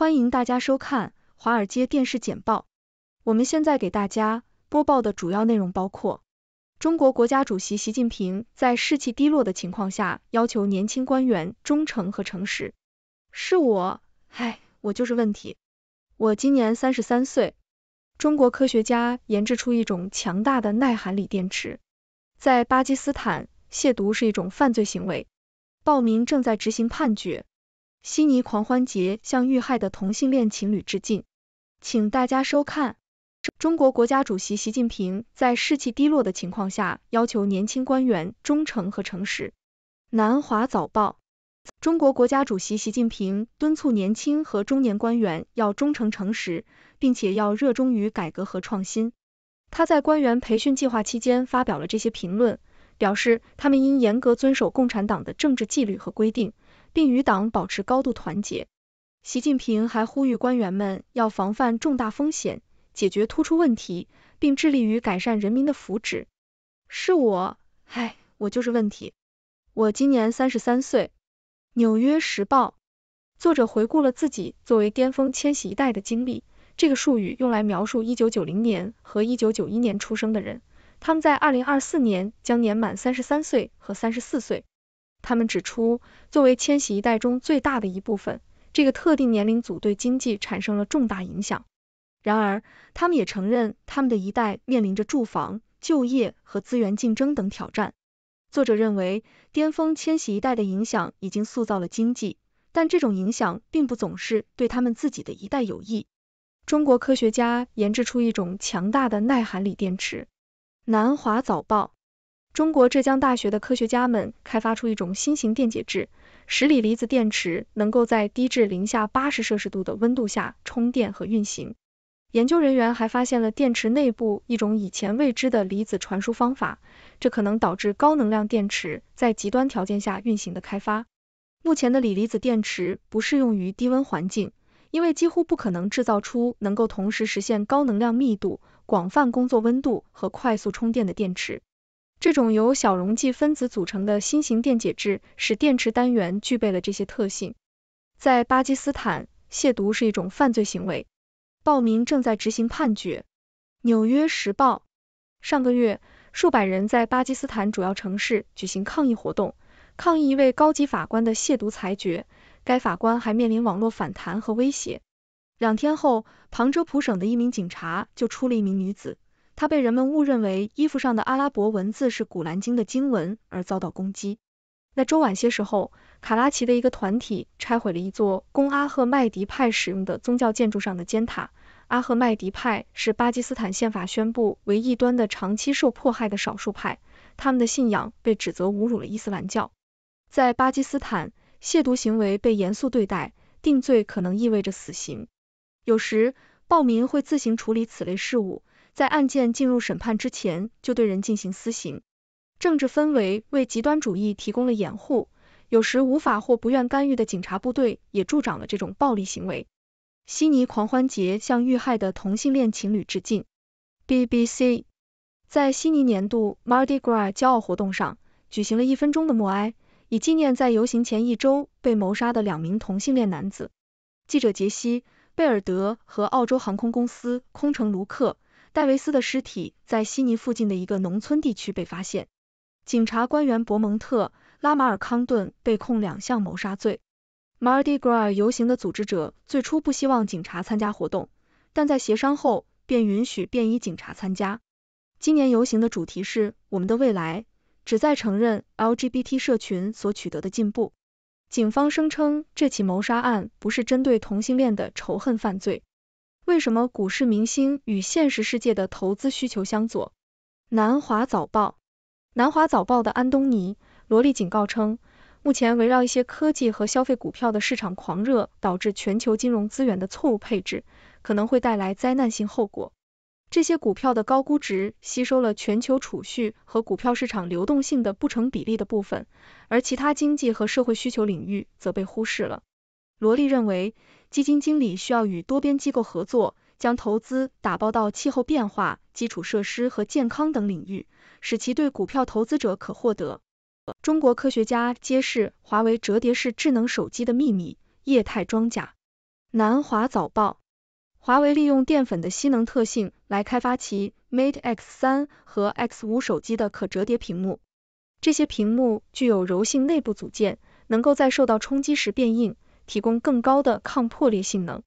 欢迎大家收看《华尔街电视简报》。我们现在给大家播报的主要内容包括：中国国家主席习近平在士气低落的情况下，要求年轻官员忠诚和诚实。是我，哎，我就是问题。我今年三十三岁。中国科学家研制出一种强大的耐寒锂电池。在巴基斯坦，亵渎是一种犯罪行为。暴民正在执行判决。悉尼狂欢节向遇害的同性恋情侣致敬，请大家收看。中国国家主席习近平在士气低落的情况下，要求年轻官员忠诚和诚实。南华早报：中国国家主席习近平敦促年轻和中年官员要忠诚、诚实，并且要热衷于改革和创新。他在官员培训计划期间发表了这些评论，表示他们应严格遵守共产党的政治纪律和规定。并与党保持高度团结。习近平还呼吁官员们要防范重大风险，解决突出问题，并致力于改善人民的福祉。是我，哎，我就是问题。我今年三十三岁。《纽约时报》作者回顾了自己作为“巅峰迁徙一代”的经历，这个术语用来描述一九九零年和一九九一年出生的人，他们在二零二四年将年满三十三岁和三十四岁。他们指出，作为千禧一代中最大的一部分，这个特定年龄组对经济产生了重大影响。然而，他们也承认，他们的一代面临着住房、就业和资源竞争等挑战。作者认为，巅峰千禧一代的影响已经塑造了经济，但这种影响并不总是对他们自己的一代有益。中国科学家研制出一种强大的耐寒锂电池。南华早报。中国浙江大学的科学家们开发出一种新型电解质，使锂离子电池能够在低至零下八十摄氏度的温度下充电和运行。研究人员还发现了电池内部一种以前未知的离子传输方法，这可能导致高能量电池在极端条件下运行的开发。目前的锂离子电池不适用于低温环境，因为几乎不可能制造出能够同时实现高能量密度、广泛工作温度和快速充电的电池。这种由小溶剂分子组成的新型电解质，使电池单元具备了这些特性。在巴基斯坦，亵渎是一种犯罪行为，暴民正在执行判决。纽约时报，上个月，数百人在巴基斯坦主要城市举行抗议活动，抗议一位高级法官的亵渎裁决。该法官还面临网络反弹和威胁。两天后，旁遮普省的一名警察就出了一名女子。他被人们误认为衣服上的阿拉伯文字是《古兰经》的经文而遭到攻击。那周晚些时候，卡拉奇的一个团体拆毁了一座供阿赫麦迪派使用的宗教建筑上的尖塔。阿赫麦迪派是巴基斯坦宪法宣布为异端的长期受迫害的少数派，他们的信仰被指责侮辱了伊斯兰教。在巴基斯坦，亵渎行为被严肃对待，定罪可能意味着死刑。有时，暴民会自行处理此类事务。在案件进入审判之前就对人进行私刑，政治氛围为极端主义提供了掩护，有时无法或不愿干预的警察部队也助长了这种暴力行为。悉尼狂欢节向遇害的同性恋情侣致敬。BBC 在悉尼年度 Mardi Gras 骄傲活动上举行了一分钟的默哀，以纪念在游行前一周被谋杀的两名同性恋男子。记者杰西·贝尔德和澳洲航空公司空乘卢克。戴维斯的尸体在悉尼附近的一个农村地区被发现。警察官员伯蒙特·拉马尔·康顿被控两项谋杀罪。Mardi Gras 游行的组织者最初不希望警察参加活动，但在协商后便允许便衣警察参加。今年游行的主题是“我们的未来”，旨在承认 LGBT 社群所取得的进步。警方声称这起谋杀案不是针对同性恋的仇恨犯罪。为什么股市明星与现实世界的投资需求相左？南华早报，南华早报的安东尼·罗利警告称，目前围绕一些科技和消费股票的市场狂热，导致全球金融资源的错误配置，可能会带来灾难性后果。这些股票的高估值吸收了全球储蓄和股票市场流动性的不成比例的部分，而其他经济和社会需求领域则被忽视了。罗利认为。基金经理需要与多边机构合作，将投资打包到气候变化、基础设施和健康等领域，使其对股票投资者可获得。中国科学家揭示华为折叠式智能手机的秘密：液态装甲。南华早报，华为利用淀粉的吸能特性来开发其 Mate X 三和 X 五手机的可折叠屏幕。这些屏幕具有柔性内部组件，能够在受到冲击时变硬。提供更高的抗破裂性能。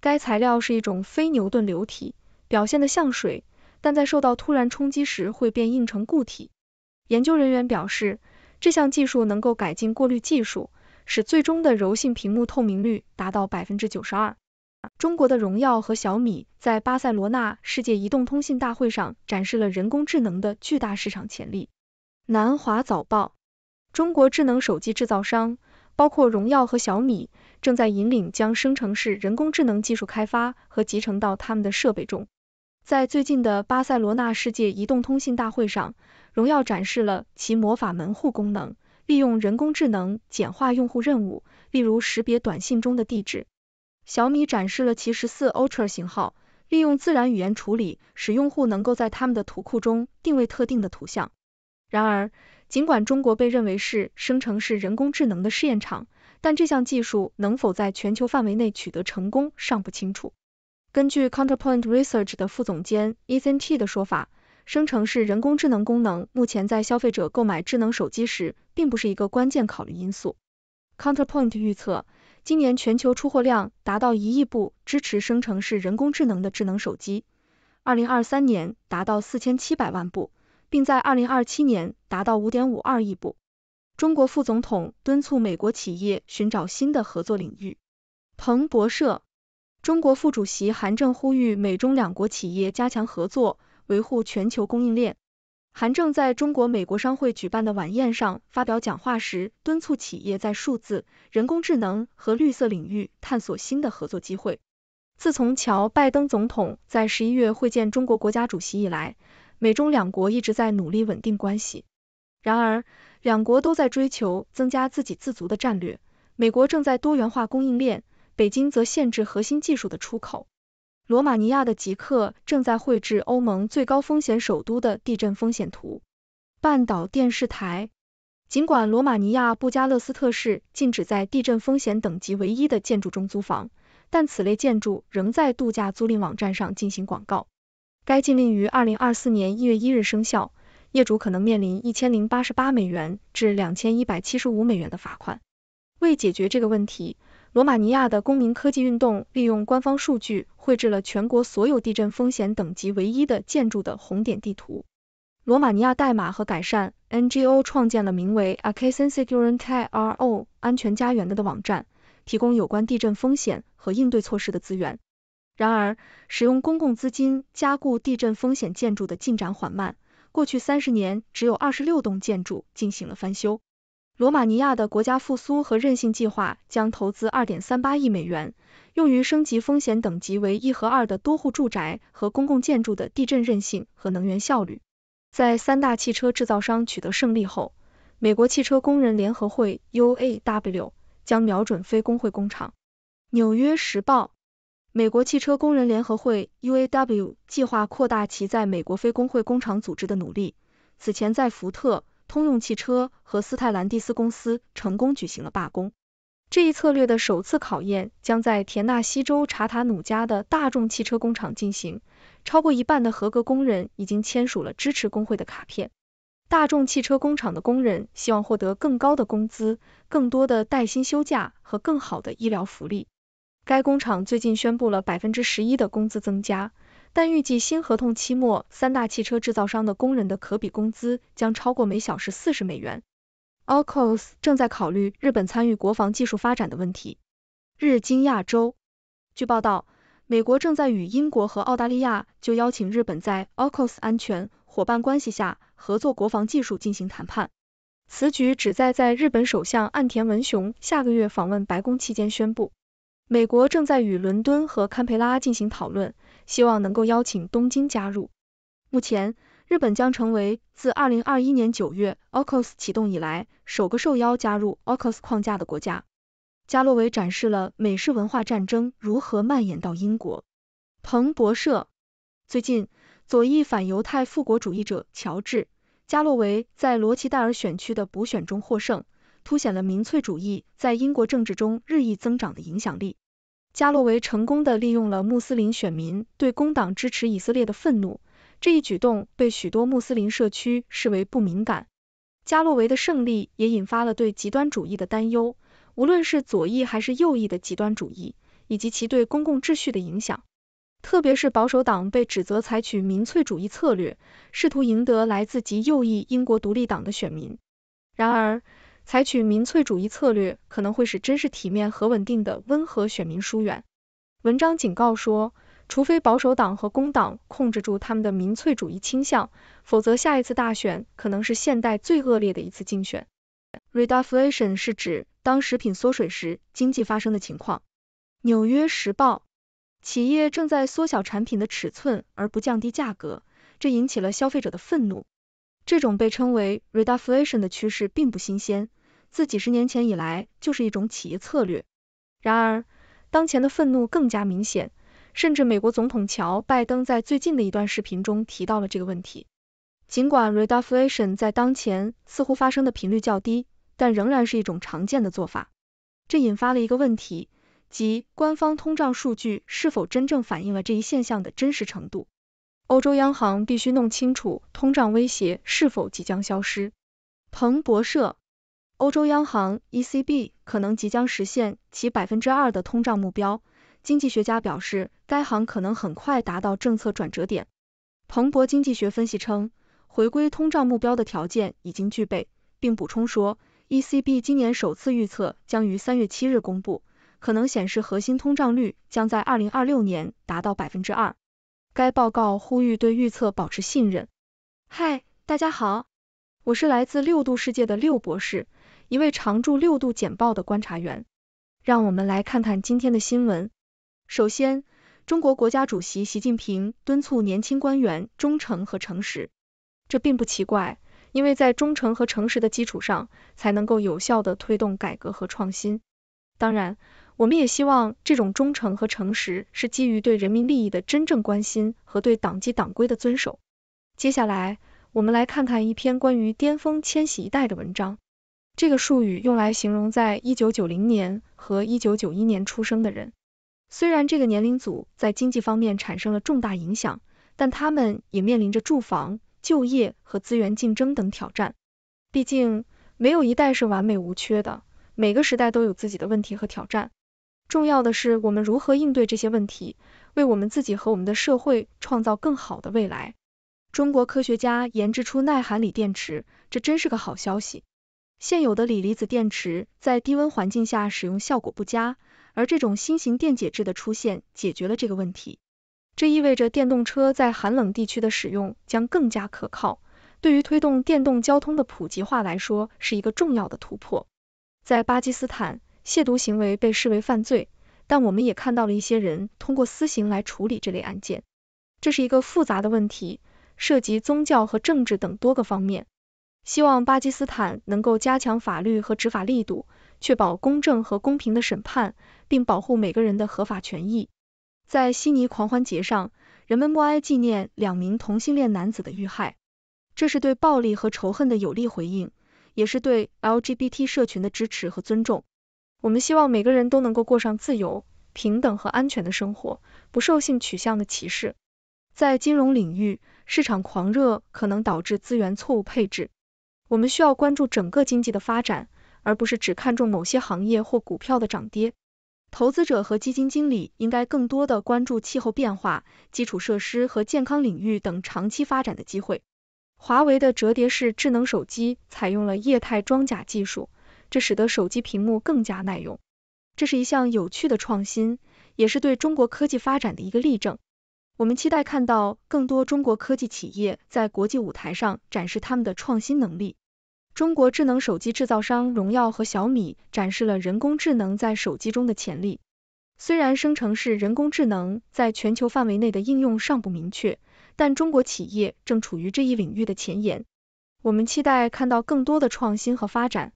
该材料是一种非牛顿流体，表现得像水，但在受到突然冲击时会变硬成固体。研究人员表示，这项技术能够改进过滤技术，使最终的柔性屏幕透明率达到百分之九十二。中国的荣耀和小米在巴塞罗那世界移动通信大会上展示了人工智能的巨大市场潜力。南华早报，中国智能手机制造商。包括荣耀和小米正在引领将生成式人工智能技术开发和集成到他们的设备中。在最近的巴塞罗那世界移动通信大会上，荣耀展示了其魔法门户功能，利用人工智能简化用户任务，例如识别短信中的地址。小米展示了其十四 Ultra 型号，利用自然语言处理使用户能够在他们的图库中定位特定的图像。然而，尽管中国被认为是生成式人工智能的试验场，但这项技术能否在全球范围内取得成功尚不清楚。根据 Counterpoint Research 的副总监 Ethan T 的说法，生成式人工智能功能目前在消费者购买智能手机时并不是一个关键考虑因素。Counterpoint 预测，今年全球出货量达到一亿部支持生成式人工智能的智能手机，二零二三年达到四千七百万部。并在二零二七年达到五点五二亿部。中国副总统敦促美国企业寻找新的合作领域。彭博社，中国副主席韩正呼吁美中两国企业加强合作，维护全球供应链。韩正在中国美国商会举办的晚宴上发表讲话时，敦促企业在数字、人工智能和绿色领域探索新的合作机会。自从乔·拜登总统在十一月会见中国国家主席以来，美中两国一直在努力稳定关系，然而两国都在追求增加自给自足的战略。美国正在多元化供应链，北京则限制核心技术的出口。罗马尼亚的极客正在绘制欧盟最高风险首都的地震风险图。半岛电视台，尽管罗马尼亚布加勒斯特市禁止在地震风险等级唯一的建筑中租房，但此类建筑仍在度假租赁网站上进行广告。该禁令于二零二四年一月一日生效，业主可能面临一千零八十八美元至两千一百七十五美元的罚款。为解决这个问题，罗马尼亚的公民科技运动利用官方数据绘制了全国所有地震风险等级唯一的建筑的红点地图。罗马尼亚代码和改善 NGO 创建了名为 a a s e n s i u r i r o 安全家园的的网站，提供有关地震风险和应对措施的资源。然而，使用公共资金加固地震风险建筑的进展缓慢。过去三十年，只有二十六栋建筑进行了翻修。罗马尼亚的国家复苏和韧性计划将投资二点三八亿美元，用于升级风险等级为一和二的多户住宅和公共建筑的地震韧性和能源效率。在三大汽车制造商取得胜利后，美国汽车工人联合会 UAW 将瞄准非工会工厂。纽约时报。美国汽车工人联合会 （UAW） 计划扩大其在美国非工会工厂组织的努力。此前，在福特、通用汽车和斯泰兰蒂斯公司成功举行了罢工。这一策略的首次考验将在田纳西州查塔努加的大众汽车工厂进行。超过一半的合格工人已经签署了支持工会的卡片。大众汽车工厂的工人希望获得更高的工资、更多的带薪休假和更好的医疗福利。该工厂最近宣布了百分之十一的工资增加，但预计新合同期末，三大汽车制造商的工人的可比工资将超过每小时四十美元。l c o s 正在考虑日本参与国防技术发展的问题。日经亚洲。据报道，美国正在与英国和澳大利亚就邀请日本在 l c o s 安全伙伴关系下合作国防技术进行谈判。此举旨在在日本首相岸田文雄下个月访问白宫期间宣布。美国正在与伦敦和堪培拉进行讨论，希望能够邀请东京加入。目前，日本将成为自2021年9月 AUKUS 启动以来首个受邀加入 AUKUS 框架的国家。加洛维展示了美式文化战争如何蔓延到英国。彭博社。最近，左翼反犹太复国主义者乔治·加洛维在罗奇代尔选区的补选中获胜，凸显了民粹主义在英国政治中日益增长的影响力。加洛维成功地利用了穆斯林选民对工党支持以色列的愤怒，这一举动被许多穆斯林社区视为不敏感。加洛维的胜利也引发了对极端主义的担忧，无论是左翼还是右翼的极端主义，以及其对公共秩序的影响。特别是保守党被指责采取民粹主义策略，试图赢得来自极右翼英国独立党的选民。然而，采取民粹主义策略可能会使真实、体面和稳定的温和选民疏远。文章警告说，除非保守党和工党控制住他们的民粹主义倾向，否则下一次大选可能是现代最恶劣的一次竞选。r e d u a t i o n 是指当食品缩水时经济发生的情况。纽约时报，企业正在缩小产品的尺寸而不降低价格，这引起了消费者的愤怒。这种被称为 reduction 的趋势并不新鲜，自几十年前以来就是一种企业策略。然而，当前的愤怒更加明显，甚至美国总统乔拜登在最近的一段视频中提到了这个问题。尽管 reduction 在当前似乎发生的频率较低，但仍然是一种常见的做法。这引发了一个问题，即官方通胀数据是否真正反映了这一现象的真实程度。欧洲央行必须弄清楚通胀威胁是否即将消失。彭博社，欧洲央行 ECB 可能即将实现其百分之二的通胀目标。经济学家表示，该行可能很快达到政策转折点。彭博经济学分析称，回归通胀目标的条件已经具备，并补充说，ECB 今年首次预测将于三月七日公布，可能显示核心通胀率将在二零二六年达到百分之二。该报告呼吁对预测保持信任。嗨，大家好，我是来自六度世界的六博士，一位常驻六度简报的观察员。让我们来看看今天的新闻。首先，中国国家主席习近平敦促年轻官员忠诚和诚实。这并不奇怪，因为在忠诚和诚实的基础上，才能够有效地推动改革和创新。当然。我们也希望这种忠诚和诚实是基于对人民利益的真正关心和对党纪党规的遵守。接下来，我们来看看一篇关于“巅峰迁徙一代”的文章。这个术语用来形容在1990年和1991年出生的人。虽然这个年龄组在经济方面产生了重大影响，但他们也面临着住房、就业和资源竞争等挑战。毕竟，没有一代是完美无缺的，每个时代都有自己的问题和挑战。重要的是，我们如何应对这些问题，为我们自己和我们的社会创造更好的未来。中国科学家研制出耐寒锂电池，这真是个好消息。现有的锂离子电池在低温环境下使用效果不佳，而这种新型电解质的出现解决了这个问题。这意味着电动车在寒冷地区的使用将更加可靠，对于推动电动交通的普及化来说是一个重要的突破。在巴基斯坦。亵渎行为被视为犯罪，但我们也看到了一些人通过私刑来处理这类案件，这是一个复杂的问题，涉及宗教和政治等多个方面。希望巴基斯坦能够加强法律和执法力度，确保公正和公平的审判，并保护每个人的合法权益。在悉尼狂欢节上，人们默哀纪念两名同性恋男子的遇害，这是对暴力和仇恨的有力回应，也是对 LGBT 社群的支持和尊重。我们希望每个人都能够过上自由、平等和安全的生活，不受性取向的歧视。在金融领域，市场狂热可能导致资源错误配置。我们需要关注整个经济的发展，而不是只看重某些行业或股票的涨跌。投资者和基金经理应该更多的关注气候变化、基础设施和健康领域等长期发展的机会。华为的折叠式智能手机采用了液态装甲技术。这使得手机屏幕更加耐用，这是一项有趣的创新，也是对中国科技发展的一个例证。我们期待看到更多中国科技企业在国际舞台上展示他们的创新能力。中国智能手机制造商荣耀和小米展示了人工智能在手机中的潜力。虽然生成式人工智能在全球范围内的应用尚不明确，但中国企业正处于这一领域的前沿。我们期待看到更多的创新和发展。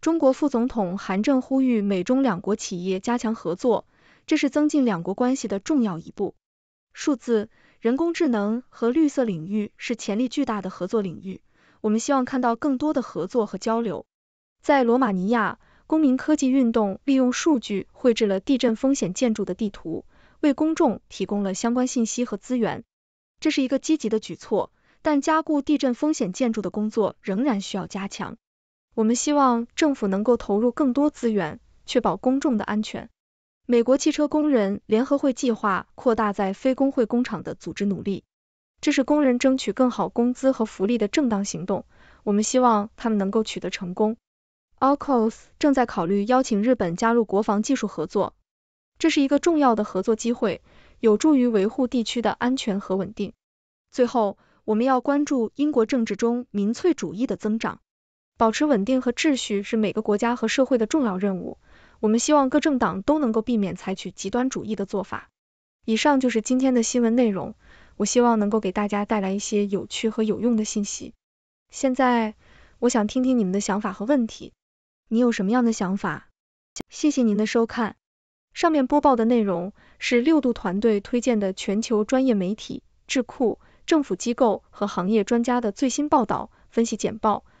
中国副总统韩正呼吁美中两国企业加强合作，这是增进两国关系的重要一步。数字、人工智能和绿色领域是潜力巨大的合作领域，我们希望看到更多的合作和交流。在罗马尼亚，公民科技运动利用数据绘制了地震风险建筑的地图，为公众提供了相关信息和资源。这是一个积极的举措，但加固地震风险建筑的工作仍然需要加强。我们希望政府能够投入更多资源，确保公众的安全。美国汽车工人联合会计划扩大在非工会工厂的组织努力，这是工人争取更好工资和福利的正当行动。我们希望他们能够取得成功。l c o s 正在考虑邀请日本加入国防技术合作，这是一个重要的合作机会，有助于维护地区的安全和稳定。最后，我们要关注英国政治中民粹主义的增长。保持稳定和秩序是每个国家和社会的重要任务。我们希望各政党都能够避免采取极端主义的做法。以上就是今天的新闻内容，我希望能够给大家带来一些有趣和有用的信息。现在我想听听你们的想法和问题，你有什么样的想法？谢谢您的收看。上面播报的内容是六度团队推荐的全球专业媒体、智库、政府机构和行业专家的最新报道、分析简报。